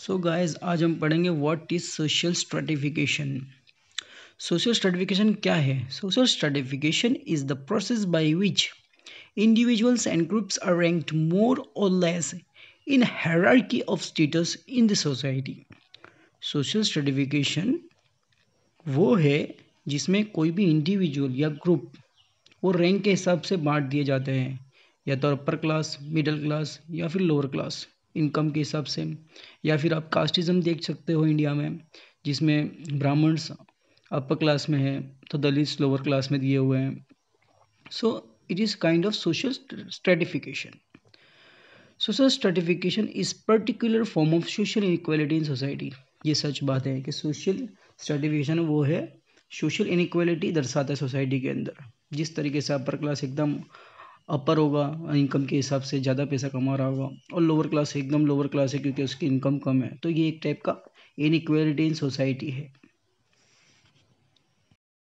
सो so guys आज हम पढ़ेंगे what is social stratification social stratification क्या है social stratification is the process by which individuals and groups are ranked more or less in hierarchy of status in the society social stratification वो है जिसमें कोई भी इंडिविजुअल या group वो rank के हिसाब से बांट दिए जाते हैं या तो अपर क्लास मिडिल क्लास या फिर लोअर क्लास इनकम के हिसाब से या फिर आप कास्टिज़म देख सकते हो इंडिया में जिसमें ब्राह्मण्स अपर क्लास में हैं तो दलित लोअर क्लास में दिए हुए हैं so it is kind of social stratification social stratification is particular form of social inequality in society ये सच बात है कि सोशल स्ट्रेटिफिकेशन वो है सोशल इनक्वालिटी दर्शाता है सोसाइटी के अंदर जिस तरीके से अपर क्लास एकदम अपर होगा इनकम के हिसाब से ज़्यादा पैसा कमा रहा होगा और लोअर क्लास एकदम लोअर क्लास है क्योंकि उसकी इनकम कम है तो ये एक टाइप का इनक्वेलिटी इन सोसाइटी है